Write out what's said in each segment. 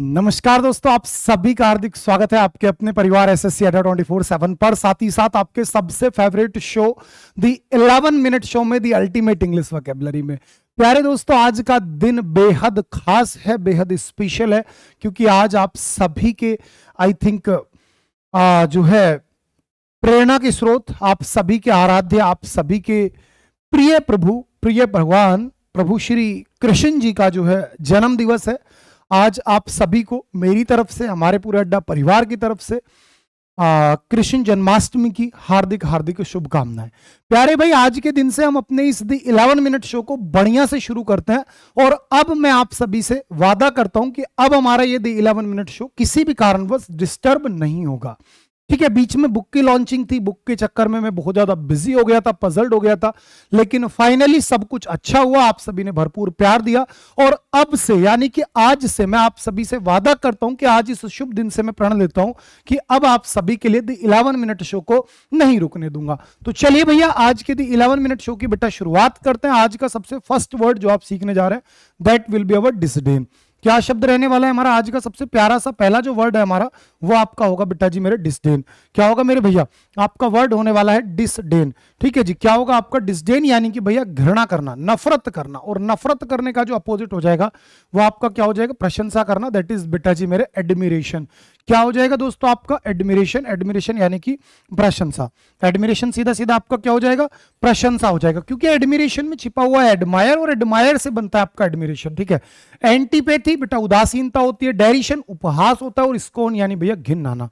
नमस्कार दोस्तों आप सभी का हार्दिक स्वागत है आपके अपने परिवार एस एस सी अड्डा ट्वेंटी फोर सेवन पर साथ ही साथ आपके सबसे favourite show the eleven minute show में दी अल्टीमेट इंग्लिश वकेबलरी में प्यारे दोस्तों आज का दिन बेहद खास है बेहद स्पेशल है क्योंकि आज आप सभी के आई थिंक जो है प्रेरणा के स्रोत आप सभी के आराध्य आप सभी के प्रिय प्रभु प्रिय भगवान प्रभु श्री कृष्ण जी का जो है जन्म दिवस है आज आप सभी को मेरी तरफ से हमारे पूरे अड्डा परिवार की तरफ से कृष्ण जन्माष्टमी की हार्दिक हार्दिक शुभकामनाएं प्यारे भाई आज के दिन से हम अपने इस दी इलेवन मिनट शो को बढ़िया से शुरू करते हैं और अब मैं आप सभी से वादा करता हूं कि अब हमारा ये दी इलेवन मिनट शो किसी भी कारणवश डिस्टर्ब नहीं होगा ठीक है बीच में बुक की लॉन्चिंग थी बुक के चक्कर में मैं बहुत ज्यादा बिजी हो गया था पजल्ड हो गया था लेकिन फाइनली सब कुछ अच्छा हुआ आप सभी ने भरपूर प्यार दिया और अब से यानी कि आज से मैं आप सभी से वादा करता हूं कि आज इस शुभ दिन से मैं प्रण लेता हूं कि अब आप सभी के लिए द इलेवन मिनट शो को नहीं रुकने दूंगा तो चलिए भैया आज के द इलेवन मिनट शो की बेटा शुरुआत करते हैं आज का सबसे फर्स्ट वर्ड जो आप सीखने जा रहे हैं that will be our disdain क्या शब्द रहने वाला है हमारा आज का सबसे प्यारा सा पहला जो वर्ड है हमारा वो आपका होगा बिट्टा जी मेरे डिसडेन क्या होगा मेरे भैया आपका वर्ड होने वाला है डिसडेन ठीक है जी क्या होगा आपका डिसडेन यानी कि भैया घृणा करना नफरत करना और नफरत करने का जो अपोजिट हो जाएगा वो आपका क्या हो जाएगा प्रशंसा करना दैट इज बिट्टा जी मेरे एडमिरेशन क्या हो जाएगा दोस्तों आपका एडमिरेशन एडमिरेशन यानी कि प्रशंसा एडमिरेशन सीधा सीधा आपका क्या हो जाएगा प्रशंसा हो जाएगा क्योंकि एडमिरेशन में छिपा हुआ है एडमायर और एडमायर से बनता है आपका एडमिरेशन ठीक है एंटीपैथी बेटा उदासीनता होती है डेरिशन उपहास होता है और स्कोन यानी भैया घिन आना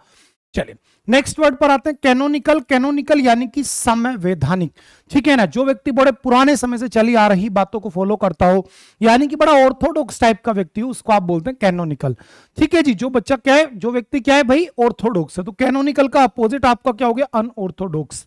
चलिए नेक्स्ट वर्ड पर आते हैं कैनोनिकल कैनोनिकल यानी कि समय वैधानिक ठीक है ना जो व्यक्ति बड़े पुराने समय से चली आ रही बातों को फॉलो करता हो यानी कि बड़ा ऑर्थोडॉक्स टाइप का व्यक्ति हो उसको आप बोलते हैं कैनोनिकल ठीक है जी जो बच्चा क्या है जो व्यक्ति क्या है भाई ऑर्थोडॉक्स है तो कैनोनिकल का अपोजिट आपका क्या हो गया अनऑर्थोडॉक्स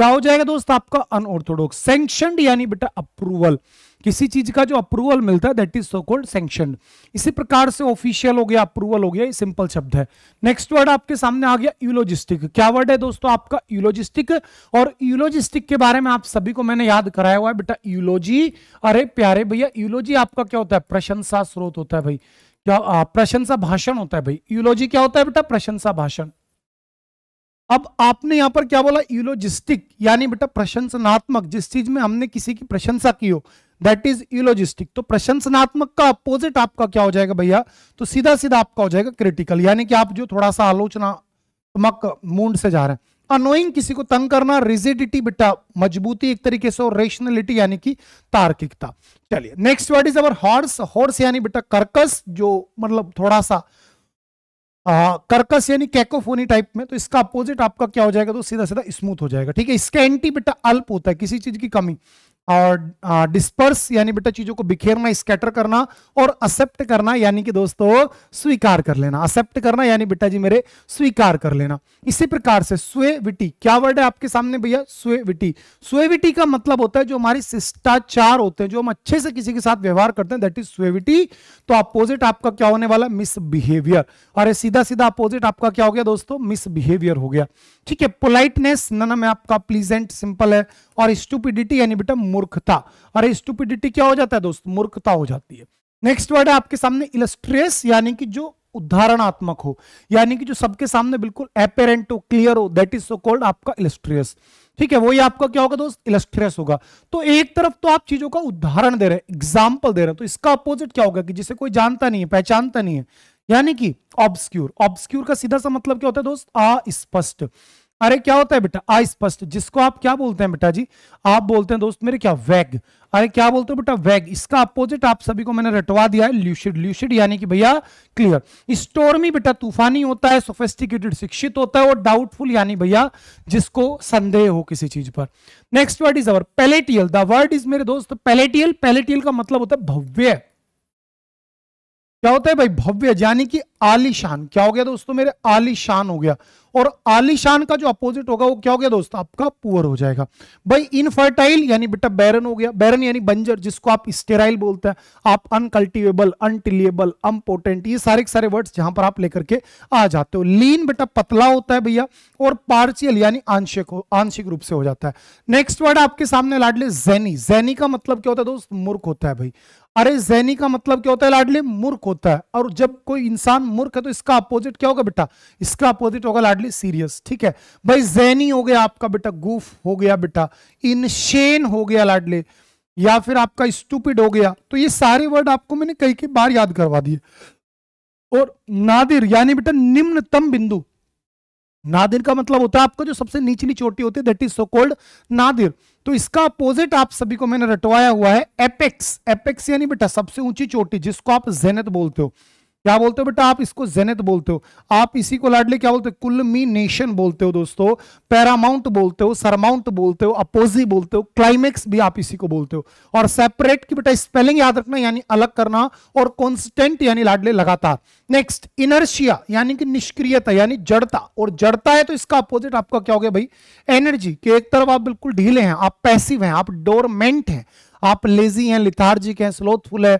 क्या हो जाएगा दोस्त आपका अनऑर्थोडॉक्स सेंक्शन यानी बेटा अप्रूवल किसी चीज का जो अप्रूवल मिलता है that is so called sanction इसी प्रकार से ऑफिशियल हो गया अप्रूवल हो गया ये सिंपल शब्द है नेक्स्ट वर्ड आपके सामने आ गया यूलॉजिस्टिक क्या वर्ड है दोस्तों आपका यूलॉजिस्टिक और यूलॉजिस्टिक के बारे में आप सभी को मैंने याद कराया हुआ है बेटा यूलॉजी अरे प्यारे भैया यूलॉजी आपका क्या होता है प्रशंसा स्रोत होता है भाई क्या प्रशंसा भाषण होता है भाई यूलॉजी क्या होता है बेटा प्रशंसा भाषण अब आपने यहां पर क्या बोला यूलोजिस्टिक यानी बेटा प्रशंसनात्मक जिस चीज में हमने किसी की प्रशंसा की हो दैट इज यूलोजिस्टिक तो प्रशंसनात्मक का अपोजिट आपका क्या हो जाएगा भैया तो सीधा सीधा आपका हो जाएगा क्रिटिकल यानी कि आप जो थोड़ा सा आलोचनात्मक मूड से जा रहे हैं अनोइंग किसी को तंग करना रिजिडिटी बेटा मजबूती एक तरीके से और रेशनलिटी यानी कि तार्किकता चलिए next word is our hoarse hoarse यानी बेटा कर्कस जो मतलब थोड़ा सा हाँ, कर्कस यानी कैकोफोनी टाइप में तो इसका अपोजिट आपका क्या हो जाएगा तो सीधा सीधा स्मूथ हो जाएगा ठीक है इसका एंटी बेटा अल्प होता है किसी चीज की कमी और डिस्पर्स यानी बेटा चीजों को बिखेरना स्कैटर करना और असेप्ट करना यानी कि दोस्तों स्वीकार कर लेना असेप्ट करना यानी बेटा जी मेरे स्वीकार कर लेना इसी प्रकार से स्वेविटी क्या वर्ड है आपके सामने भैया स्वेविटी स्वेविटी का मतलब होता है जो हमारी शिष्टाचार होते हैं जो हम अच्छे से किसी के साथ व्यवहार करते हैं दैट इज स्वेविटी तो अपोजिट आपका क्या होने वाला मिसबिहेवियर और ये सीधा सीधा अपोजिट आपका क्या हो गया दोस्तों मिसबिहेवियर हो गया ठीक है पोलाइटनेस ना मैं आपका प्लीजेंट सिंपल है और स्टूपिडिटी यानी बेटा मूर्खता अरे स्टूपिडिटी क्या हो जाता है दोस्त मूर्खता हो जाती है नेक्स्ट वर्ड है आपके सामने इलस्ट्रेस यानी कि जो उदाहरणात्मक हो यानी कि जो सबके सामने बिल्कुल एपेरेंट हो क्लियर हो दैट इज सो कॉल्ड आपका इलस्ट्रियस ठीक है वही आपका क्या होगा दोस्त इलस्ट्रियस होगा तो एक तरफ तो आप चीजों का उदाहरण दे रहे हैं एग्जाम्पल दे रहे हैं तो इसका अपोजिट क्या होगा कि जिसे कोई जानता नहीं है पहचानता नहीं है यानी कि ऑब्सक्यूर ऑब्सक्यूर का सीधा सा मतलब क्या होता है दोस्त अस्पष्ट अरे क्या होता है बेटा अस्पष्ट जिसको आप क्या बोलते हैं बेटा जी आप बोलते हैं दोस्त मेरे क्या वैग अरे क्या बोलते हो बेटा वैग इसका अपोजिट आप सभी को मैंने रटवा दिया है ल्यूशिड ल्यूशिड यानी कि भैया क्लियर स्टोरमी बेटा तूफानी होता है सोफेस्टिकेटेड शिक्षित होता है और डाउटफुल यानी भैया जिसको संदेह हो किसी चीज पर next word is our palatial the word is मेरे दोस्त पैलेटियल पैलेटियल का मतलब होता है भव्य क्या होता है भाई भव्य यानी कि आलीशान क्या हो गया दोस्तों मेरे आलीशान हो गया और आलीशान का जो अपोजिट होगा वो क्या हो गया दोस्तों आपका पुअर हो जाएगा भाई इनफर्टाइल यानी बेटा बैरन हो गया बैरन यानी बंजर जिसको आप स्टेराइल बोलते हैं आप अनकल्टिवेबल अनटिलियबल अनपोर्टेंट ये सारे सारे वर्ड्स जहां पर आप लेकर के आ जाते हो लीन बेटा पतला होता है भैया और पार्शियल यानी आंशिक आंशिक रूप से हो जाता है नेक्स्ट वर्ड आपके सामने लाडले जैनी जैनी का मतलब क्या होता है दोस्त मूर्ख होता है भाई अरे जैनी का मतलब क्या होता है लाडली मूर्ख होता है और जब कोई इंसान मूर्ख है तो इसका अपोजिट क्या होगा बेटा इसका अपोजिट होगा लाडली सीरियस ठीक है भाई जैनी हो गया आपका बेटा गुफ हो गया बेटा इनशेन हो गया लाडले या फिर आपका स्टूपिड हो गया तो ये सारे वर्ड आपको मैंने कई कई बार याद करवा दिए और नादिर यानी बेटा निम्नतम बिंदु नादिर का मतलब होता है आपका जो सबसे निचली चोटी होती है that is so called nadir तो इसका अपोजिट आप सभी को मैंने रटवाया हुआ है एपेक्स एपेक्स यानी बेटा सबसे ऊंची चोटी जिसको आप जेनत बोलते हो क्या बोलते हो बेटा आप इसको जेनेत बोलते हो आप इसी को लाडले क्या बोलते हो कुलमी नेशन बोलते हो दोस्तों पैरामाउंट बोलते हो सरमाउंट बोलते हो अपोजी बोलते हो क्लाइमेक्स भी आप इसी को बोलते हो और सेपरेट की बेटा स्पेलिंग याद रखना यानी अलग करना और कॉन्स्टेंट यानी लाडले लगातार नेक्स्ट इनर्शिया यानी कि निष्क्रियता यानी जड़ता और जड़ता है तो इसका अपोजिट आपका क्या हो गया भाई एनर्जी के एक तरफ आप बिल्कुल ढीले हैं आप पैसिव हैं आप डोरमेंट हैं आप लेजी हैं लिथार्जिक हैं स्लोथफुल है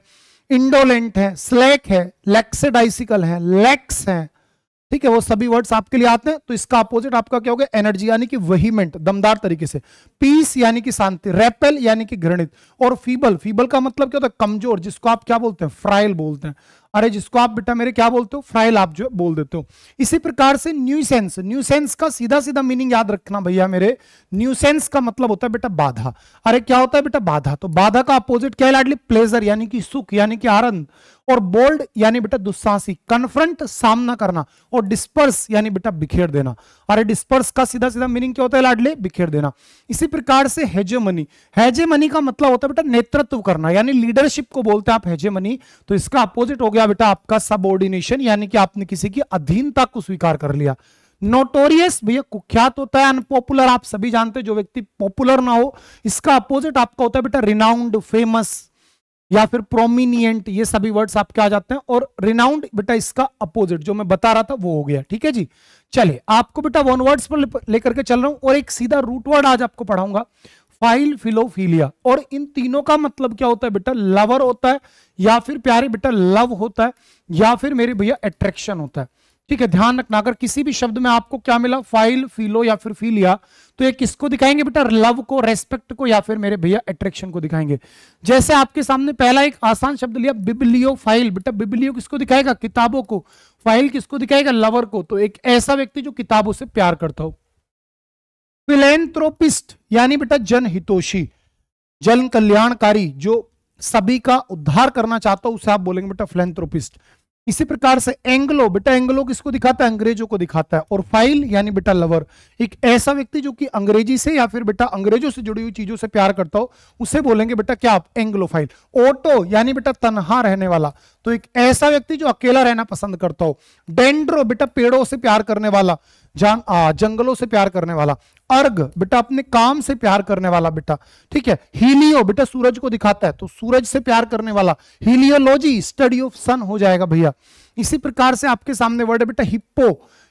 इंडोलेंट है स्लैक है लेक्सेडाइसिकल है लेक्स है ठीक है वो सभी वर्ड्स आपके लिए आते हैं तो इसका अपोजिट आपका क्या हो गया एनर्जी यानी कि वहीमेंट दमदार तरीके से पीस यानी कि शांति रेपेल यानी कि घृणित और फीबल फीबल का मतलब क्या होता है कमजोर जिसको आप क्या बोलते हैं फ्राइल बोलते हैं अरे जिसको आप बेटा मेरे क्या बोलते हो फ्राइल आप जो बोल देते हो इसी प्रकार से न्यूसेंस न्यूसेंस का सीधा सीधा मीनिंग याद रखना भैया मेरे न्यूसेंस का मतलब होता है बेटा बाधा अरे क्या होता है बेटा बाधा तो बाधा का अपोजिट क्या है लाडली प्लेजर यानी कि सुख यानी कि आनंद और बोल्ड यानी बेटा दुस्साहसी कन्फ्रंट सामना करना और डिस्पर्स यानी बेटा बिखेर देना अरे डिस्पर्स का सीधा सीधा मीनिंग क्या होता है लाडले बिखेर देना इसी प्रकार से हेजे मनी हेजे मनी का मतलब होता है बेटा नेतृत्व करना यानी लीडरशिप को बोलते हैं आप हेजे मनी तो इसका अपोजिट हो गया बेटा आपका सबऑर्डिनेशन यानी कि आपने किसी की अधीनता को स्वीकार कर लिया नोटोरियस भैया कुख्यात होता है अनपॉपुलर आप सभी जानते हैं जो व्यक्ति पॉपुलर ना हो इसका अपोजिट आपका होता है बेटा रिनाउंड फेमस या फिर प्रोमिनियंट ये सभी वर्ड्स आपके आ जाते हैं और रिनाउंड बेटा इसका अपोजिट जो मैं बता रहा था वो हो गया ठीक है जी चले आपको बेटा वन वर्ड्स पर लेकर के चल रहा हूं और एक सीधा रूट वर्ड आज आपको पढ़ाऊंगा फाइल फिलोफीलिया और इन तीनों का मतलब क्या होता है बेटा लवर होता है या फिर प्यारे बेटा लव होता है या फिर मेरे भैया अट्रैक्शन होता है ठीक है ध्यान रखना अगर किसी भी शब्द में आपको क्या मिला फाइल फीलो या फिर फीलिया तो ये किसको दिखाएंगे बेटा लव को रेस्पेक्ट को या फिर मेरे भैया अट्रैक्शन को दिखाएंगे जैसे आपके सामने पहला एक आसान शब्द लिया बिबलियो फाइल बेटा बिबलियो किसको दिखाएगा किताबों को फाइल किसको दिखाएगा लवर को तो एक ऐसा व्यक्ति जो किताबों से प्यार करता हो फिलेंथ्रोपिस्ट यानी बेटा जनहितोषी जन कल्याणकारी जो सभी का उद्धार करना चाहता हो उसे आप बोलेंगे बेटा फिलेंथ्रोपिस्ट इसी प्रकार से एंग्लो बेटा एंग्लो किसको दिखाता है अंग्रेजों को दिखाता है और फाइल यानी बेटा लवर एक ऐसा व्यक्ति जो कि अंग्रेजी से या फिर बेटा अंग्रेजों से जुड़ी हुई चीजों से प्यार करता हो उसे बोलेंगे बेटा क्या आप एंग्लो फाइल ऑटो यानी बेटा तनहा रहने वाला तो एक ऐसा व्यक्ति जो अकेला रहना पसंद करता हो डेंड्रो बेटा पेड़ों से प्यार करने वाला जंग आ, जंगलों से प्यार करने वाला अर्घ बेटा अपने काम से प्यार करने वाला बेटा ठीक है हीलियो बेटा सूरज को दिखाता है तो सूरज से प्यार करने वाला हीलियोलॉजी स्टडी ऑफ सन हो जाएगा भैया इसी प्रकार से आपके सामने वर्ड है बेटा हिप्पो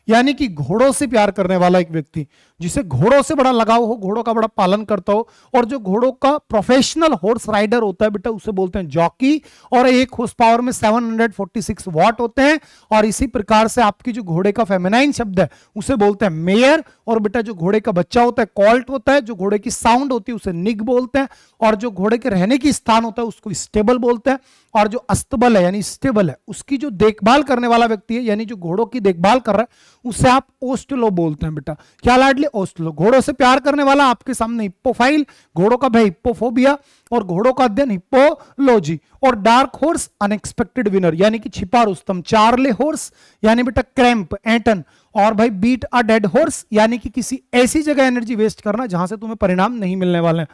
यानी कि घोड़ों से प्यार करने वाला एक व्यक्ति जिसे घोड़ों से बड़ा लगाव हो घोड़ों का बड़ा पालन करता हो और जो घोड़ों का प्रोफेशनल हॉर्स राइडर होता है बेटा उसे बोलते हैं जॉकी और एक हॉर्स पावर में 746 वॉट होते हैं और इसी प्रकार से आपकी जो घोड़े का फेमेनाइन शब्द है उसे बोलते हैं मेयर और बेटा जो घोड़े का बच्चा होता है कॉल्ट होता है जो घोड़े की साउंड होती है उसे निग बोलते हैं और जो घोड़े के रहने की स्थान होता है उसको स्टेबल बोलते हैं और जो अस्तबल है यानी स्टेबल है उसकी जो देखभाल करने वाला व्यक्ति है यानी जो घोड़ों की देखभाल कर रहा है उसे आप ओस्टलो बोलते हैं बेटा क्या लाडली ओस्टलो घोड़ों से प्यार करने वाला आपके सामने हिप्पोफाइल घोड़ों का भय हिप्पोफोबिया और घोड़ों का अध्ययन हिप्पोलॉजी और डार्क हॉर्स अनएक्सपेक्टेड विनर यानी कि छिपा रुस्तम चार्ले हॉर्स यानी बेटा क्रैम्प एटन और भाई बीट अ डेड हॉर्स यानी कि किसी ऐसी जगह एनर्जी वेस्ट करना जहां से तुम्हें परिणाम नहीं मिलने वाले हैं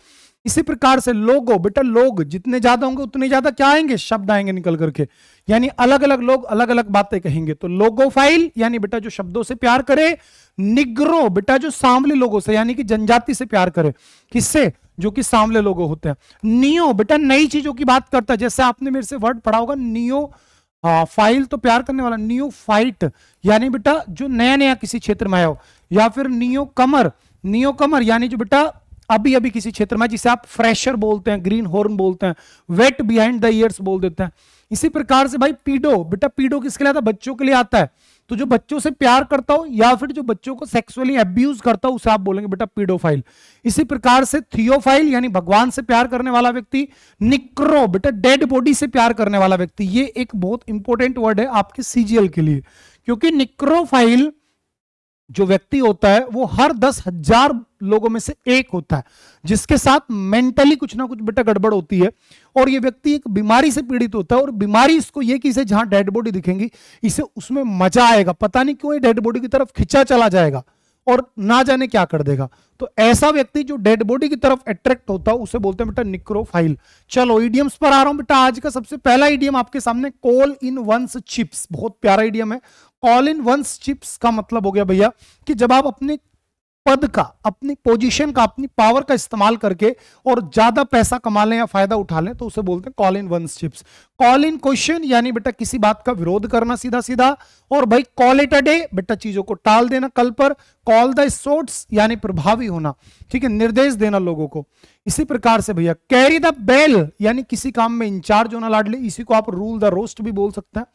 इसी प्रकार से लोगो बेटा लोग जितने ज्यादा होंगे उतने ज्यादा क्या आएंगे शब्द आएंगे निकल करके यानी अलग अलग लोग अलग अलग बातें कहेंगे तो लोगो फाइल यानी बेटा जो शब्दों से प्यार करे निग्रो बेटा जो सांवले लोगों से यानी कि जनजाति से प्यार करे किससे जो कि सांवले लोग होते हैं नियो बेटा नई चीजों की बात करता है जैसे आपने मेरे से वर्ड पढ़ा होगा नियो आ, हाँ, फाइल तो प्यार करने वाला नियो फाइट यानी बेटा जो नया नया किसी क्षेत्र में आया हो या फिर नियो कमर नियो कमर यानी जो बेटा अभी अभी किसी क्षेत्र में जिसे आप फ्रेशर बोलते हैं ग्रीन हॉर्न बोलते हैं वेट बिहाइंड द ईयर्स बोल देते हैं इसी प्रकार से भाई पीडो बेटा पीडो किसके लिए आता है बच्चों के लिए आता है तो जो बच्चों से प्यार करता हो या फिर जो बच्चों को सेक्सुअली अब्यूज करता हो उसे आप बोलेंगे बेटा पीडोफाइल इसी प्रकार से थियोफाइल यानी भगवान से प्यार करने वाला व्यक्ति निक्रो बेटा डेड बॉडी से प्यार करने वाला व्यक्ति ये एक बहुत इंपॉर्टेंट वर्ड है आपके सीजीएल के लिए क्योंकि निक्रोफाइल जो व्यक्ति होता है वो हर दस हजार लोगों में से एक होता है जिसके साथ मेंटली कुछ ना कुछ बेटा गड़बड़ होती है और ये व्यक्ति एक बीमारी से पीड़ित होता है और बीमारी इसको ये कि इसे जहां डेड बॉडी दिखेंगी इसे उसमें मजा आएगा पता नहीं क्यों ये डेड बॉडी की तरफ खिंचा चला जाएगा और ना जाने क्या कर देगा तो ऐसा व्यक्ति जो डेड बॉडी की तरफ अट्रैक्ट होता है उसे बोलते हैं बेटा निक्रोफाइल चलो इडियम्स पर आ रहा हूं बेटा आज का सबसे पहला इडियम आपके सामने कोल इन वंस चिप्स बहुत प्यारा इडियम है ऑल इन वन चिप्स का मतलब हो गया भैया कि जब आप अपने पद का अपनी पोजीशन का अपनी पावर का इस्तेमाल करके और ज्यादा पैसा कमा लें या फायदा उठा लें तो उसे बोलते हैं call in one chips call in question यानी बेटा किसी बात का विरोध करना सीधा सीधा और भाई कॉल इट अ डे बेटा चीजों को टाल देना कल पर कॉल द सोर्ट्स यानी प्रभावी होना ठीक है निर्देश देना लोगों को इसी प्रकार से भैया कैरी द बेल यानी किसी काम में इंचार्ज होना लाडले इसी को आप रूल द रोस्ट भी बोल सकते हैं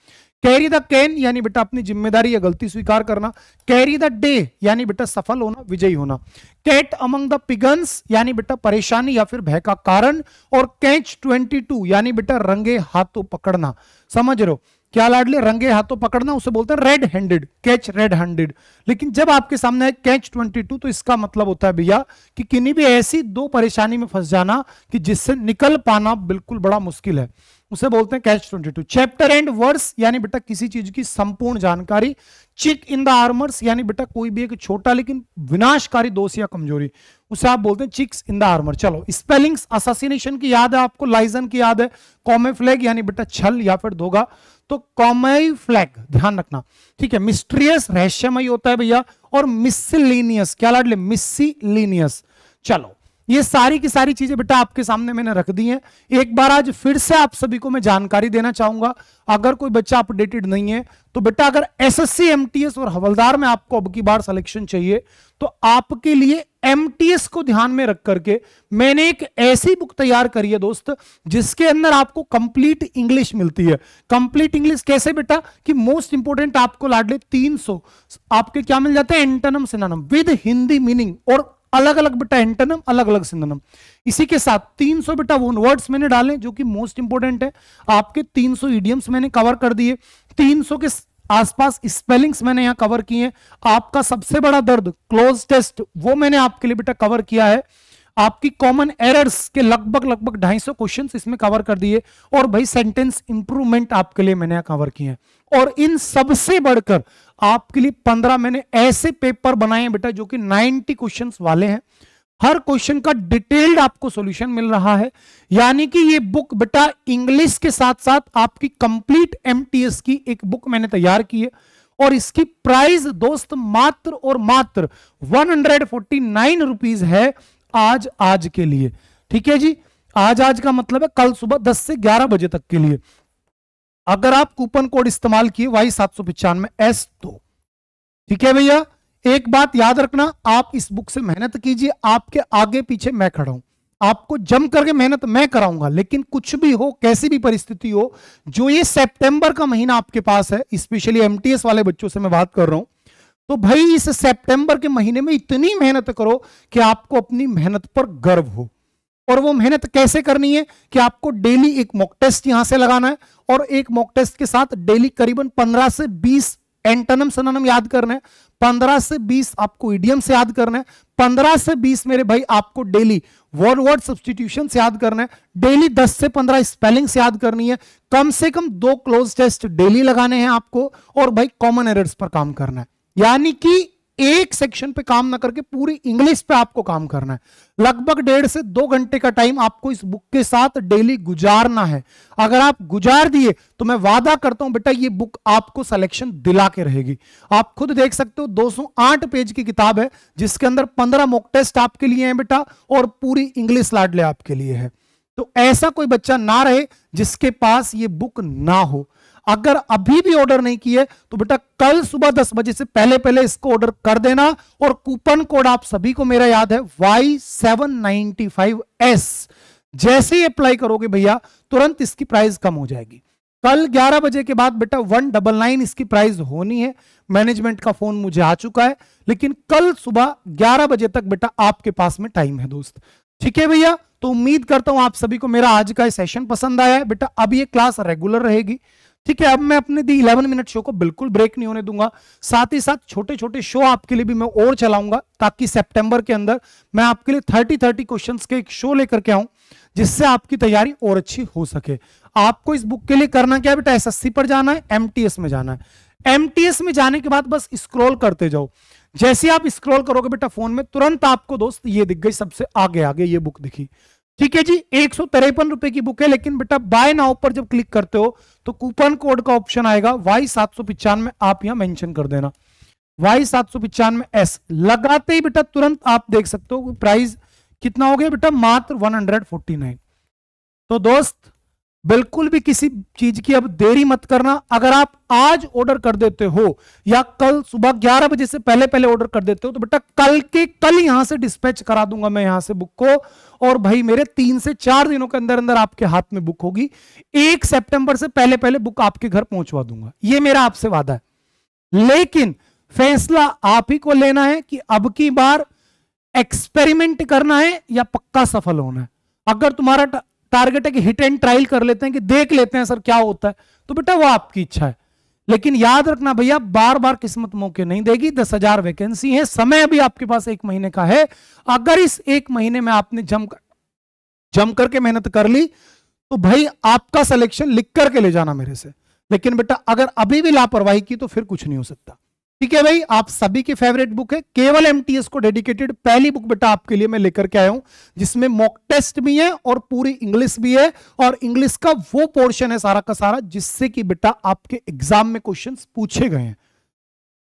कैरी द कैन यानी बेटा अपनी जिम्मेदारी या गलती स्वीकार करना कैरी द डे यानी बेटा सफल होना विजयी होना कैट अमंग द पिगन्स यानी बेटा परेशानी या फिर भय का कारण और कैच 22 यानी बेटा रंगे हाथों पकड़ना समझ रहे हो क्या लाडले रंगे हाथों पकड़ना उसे बोलते हैं red handed catch red handed लेकिन जब आपके सामने है कैच 22 तो इसका मतलब होता है भैया कि किन्हीं भी ऐसी दो परेशानी में फंस जाना कि जिससे निकल पाना बिल्कुल बड़ा मुश्किल है उसे बोलते हैं कैच 22 चैप्टर एंड वर्स यानी बेटा किसी चीज की संपूर्ण जानकारी चिक इन द आर्मर्स यानी बेटा कोई भी एक छोटा लेकिन विनाशकारी दोष या कमजोरी उसे आप बोलते हैं चिक्स इन द आर्मर चलो स्पेलिंग्स असासिनेशन की याद है आपको लाइजन की याद है कॉमे फ्लैग यानी बेटा छल या फिर धोगा तो कॉमई फ्लैग ध्यान रखना ठीक है मिस्ट्रियस रहस्यमय होता है भैया और मिसलिनियस क्या लाड ले मिसलिनियस चलो ये सारी की सारी चीजें बेटा आपके सामने मैंने रख दी हैं एक बार आज फिर से आप सभी को मैं जानकारी देना चाहूंगा अगर कोई बच्चा अपडेटेड नहीं है तो बेटा अगर एसएससी एमटीएस और हवलदार में आपको अब की बार सिलेक्शन चाहिए तो आपके लिए एमटीएस को ध्यान में रख करके मैंने एक ऐसी बुक तैयार करी है दोस्त जिसके अंदर आपको कंप्लीट इंग्लिश मिलती है कंप्लीट इंग्लिश कैसे बेटा कि मोस्ट इंपोर्टेंट आपको लाडले 300 आपके क्या मिल जाते हैं antonym synonym with Hindi meaning और अलग अलग बेटा एंटनम अलग अलग सिंधनम इसी के साथ 300 बेटा वो वर्ड्स मैंने डाले जो कि मोस्ट इंपोर्टेंट है आपके 300 इडियम्स मैंने कवर कर दिए 300 के आसपास स्पेलिंग्स मैंने यहाँ कवर किए आपका सबसे बड़ा दर्द क्लोज टेस्ट वो मैंने आपके लिए बेटा कवर किया है आपकी कॉमन एरर्स के लगभग लगभग ढाई सौ क्वेश्चन इसमें कवर कर दिए और भाई सेंटेंस इंप्रूवमेंट आपके लिए मैंने कवर किए हैं और इन सबसे बढ़कर आपके लिए पंद्रह मैंने ऐसे पेपर बनाए हैं बेटा जो कि नाइनटी क्वेश्चन वाले हैं हर क्वेश्चन का डिटेल्ड आपको सॉल्यूशन मिल रहा है यानी कि ये बुक बेटा इंग्लिश के साथ साथ आपकी कंप्लीट एमटीएस की एक बुक मैंने तैयार की है और इसकी प्राइस दोस्त मात्र और मात्र one hundred forty nine rupees है आज आज के लिए ठीक है जी आज आज का मतलब है कल सुबह 10 से 11 बजे तक के लिए अगर आप कूपन कोड इस्तेमाल किए वाई सात सौ पिचानवे एस तो ठीक है भैया एक बात याद रखना आप इस बुक से मेहनत कीजिए आपके आगे पीछे मैं खड़ा हूं आपको जम करके मेहनत मैं कराऊंगा लेकिन कुछ भी हो कैसी भी परिस्थिति हो जो ये सितंबर का महीना आपके पास है स्पेशली एमटीएस वाले बच्चों से मैं बात कर रहा हूं तो भाई इस सितंबर के महीने में इतनी मेहनत करो कि आपको अपनी मेहनत पर गर्व हो और वो मेहनत कैसे करनी है कि आपको डेली एक मॉक टेस्ट यहां से लगाना है और एक मॉक टेस्ट के साथ डेली करीबन 15 से 20 एंटनम सननम याद करना है 15 से 20 आपको इडियम से याद करना है 15 से 20 मेरे भाई आपको डेली वर्ड वर्ड सब्सटीट्यूशन से याद करना है डेली 10 से 15 स्पेलिंग से याद करनी है कम से कम दो क्लोज टेस्ट डेली लगाने हैं आपको और भाई कॉमन एरर्स पर काम करना है यानी कि एक सेक्शन पे काम ना करके पूरी इंग्लिश पे आपको काम करना है लगभग डेढ़ से दो घंटे का टाइम आपको इस बुक के साथ डेली गुजारना है अगर आप गुजार दिए तो मैं वादा करता हूं बेटा ये बुक आपको सिलेक्शन दिला के रहेगी आप खुद देख सकते हो 208 पेज की किताब है जिसके अंदर 15 मॉक टेस्ट आपके लिए है बेटा और पूरी इंग्लिश लाडले आपके लिए है तो ऐसा कोई बच्चा ना रहे जिसके पास ये बुक ना हो अगर अभी भी ऑर्डर नहीं किए तो बेटा कल सुबह दस बजे से पहले पहले इसको ऑर्डर कर देना और कूपन कोड आप सभी को मेरा याद है Y seven ninety five S जैसे ही अप्लाई करोगे भैया तुरंत इसकी प्राइस कम हो जाएगी कल 11 बजे के बाद बेटा वन डबल नाइन इसकी प्राइस होनी है मैनेजमेंट का फोन मुझे आ चुका है लेकिन कल सुबह 11 बजे तक बेटा आपके पास में टाइम है दोस्त ठीक है भैया तो उम्मीद करता हूं आप सभी को मेरा आज का सेशन पसंद आया है बेटा अब ये क्लास रेगुलर रहेगी ठीक है अब मैं अपने दी इलेवन मिनट शो को बिल्कुल ब्रेक नहीं होने दूंगा साथ ही साथ छोटे छोटे शो आपके लिए भी मैं और चलाऊंगा ताकि सितंबर के अंदर मैं आपके लिए थर्टी थर्टी क्वेश्चन के एक शो लेकर के आऊं जिससे आपकी तैयारी और अच्छी हो सके आपको इस बुक के लिए करना क्या बेटा एस पर जाना है एम में जाना है एम में जाने के बाद बस स्क्रोल करते जाओ जैसे आप स्क्रोल करोगे बेटा फोन में तुरंत आपको दोस्त ये दिख गई सबसे आगे आगे ये बुक दिखी ठीक है जी एक सौ तिरपन रुपए की बुक है लेकिन बेटा बाय नाउ पर जब क्लिक करते हो तो कूपन कोड का ऑप्शन आएगा वाई सात सौ पिचानवे आप यहां मेंशन कर देना वाई सात सौ पिचानवे एस लगाते ही बेटा तुरंत आप देख सकते हो प्राइस कितना हो गया बेटा मात्र 149 तो दोस्त बिल्कुल भी किसी चीज की अब देरी मत करना अगर आप आज ऑर्डर कर देते हो या कल सुबह 11 बजे से पहले पहले ऑर्डर कर देते हो तो बेटा कल के कल यहां से डिस्पैच करा दूंगा मैं यहां से बुक को और भाई मेरे तीन से चार दिनों के अंदर अंदर आपके हाथ में बुक होगी एक सितंबर से पहले पहले बुक आपके घर पहुंचवा दूंगा ये मेरा आपसे वादा है लेकिन फैसला आप ही को लेना है कि अब की बार एक्सपेरिमेंट करना है या पक्का सफल होना है अगर तुम्हारा टारगेट है कि हिट एंड ट्रायल कर लेते हैं कि देख लेते हैं सर क्या होता है तो बेटा वो आपकी इच्छा है लेकिन याद रखना भैया बार बार किस्मत मौके नहीं देगी दस हजार वैकेंसी है समय अभी आपके पास एक महीने का है अगर इस एक महीने में आपने जम कर, जम करके मेहनत कर ली तो भाई आपका सिलेक्शन लिख करके ले जाना मेरे से लेकिन बेटा अगर अभी भी लापरवाही की तो फिर कुछ नहीं हो सकता ठीक है भाई आप सभी की फेवरेट बुक है केवल एमटीएस को डेडिकेटेड पहली बुक बेटा आपके लिए मैं लेकर के आया हूं जिसमें मॉक टेस्ट भी है और पूरी इंग्लिश भी है और इंग्लिश का वो पोर्शन है सारा का सारा जिससे कि बेटा आपके एग्जाम में क्वेश्चन पूछे गए हैं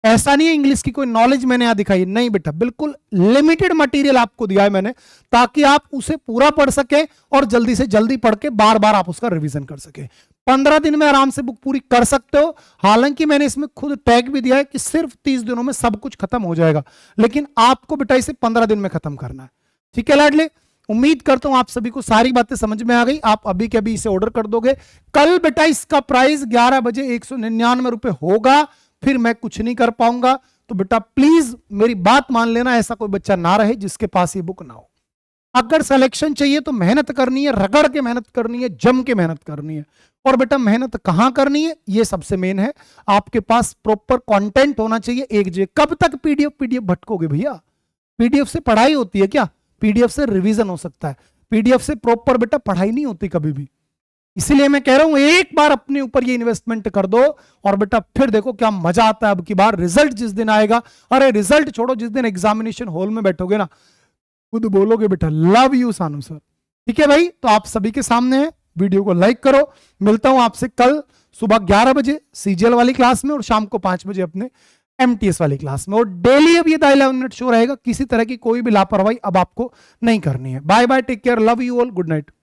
ऐसा नहीं है इंग्लिश की कोई नॉलेज मैंने यहां दिखाई नहीं बेटा बिल्कुल लिमिटेड मटेरियल आपको दिया है मैंने ताकि आप उसे पूरा पढ़ सके और जल्दी से जल्दी पढ़ के बार बार आप उसका रिवीजन कर सके पंद्रह दिन में आराम से बुक पूरी कर सकते हो हालांकि मैंने इसमें खुद टैग भी दिया है कि सिर्फ तीस दिनों में सब कुछ खत्म हो जाएगा लेकिन आपको बेटा इसे पंद्रह दिन में खत्म करना है ठीक है लाडले उम्मीद करता हूं आप सभी को सारी बातें समझ में आ गई आप अभी के अभी इसे ऑर्डर कर दोगे कल बेटा इसका प्राइस 11 बजे एक सौ निन्यानवे रुपए होगा फिर मैं कुछ नहीं कर पाऊंगा तो बेटा प्लीज मेरी बात मान लेना ऐसा कोई बच्चा ना रहे जिसके पास ये बुक ना हो अगर सिलेक्शन चाहिए तो मेहनत करनी है रगड़ के मेहनत करनी है जम के मेहनत करनी है और बेटा मेहनत कहां करनी है ये सबसे मेन है आपके पास प्रॉपर कंटेंट होना चाहिए एक जगह कब तक पीडीएफ पीडीएफ भटकोगे भैया पीडीएफ से पढ़ाई होती है क्या पीडीएफ से रिवीजन हो सकता है पीडीएफ से प्रॉपर बेटा पढ़ाई नहीं होती कभी भी इसीलिए मैं कह रहा हूं एक बार अपने ऊपर ये इन्वेस्टमेंट कर दो और बेटा फिर देखो क्या मजा आता है अब की बार रिजल्ट जिस दिन आएगा अरे रिजल्ट छोड़ो जिस दिन एग्जामिनेशन हॉल में बैठोगे ना खुद बोलोगे बेटा लव यू सानू सर ठीक है भाई तो आप सभी के सामने है वीडियो को लाइक करो मिलता हूं आपसे कल सुबह 11 बजे सीजीएल वाली क्लास में और शाम को 5 बजे अपने एमटीएस वाली क्लास में और डेली अब ये दाइलेवन इलेवन मिनट शो रहेगा किसी तरह की कोई भी लापरवाही अब आपको नहीं करनी है bye bye take care love you all good night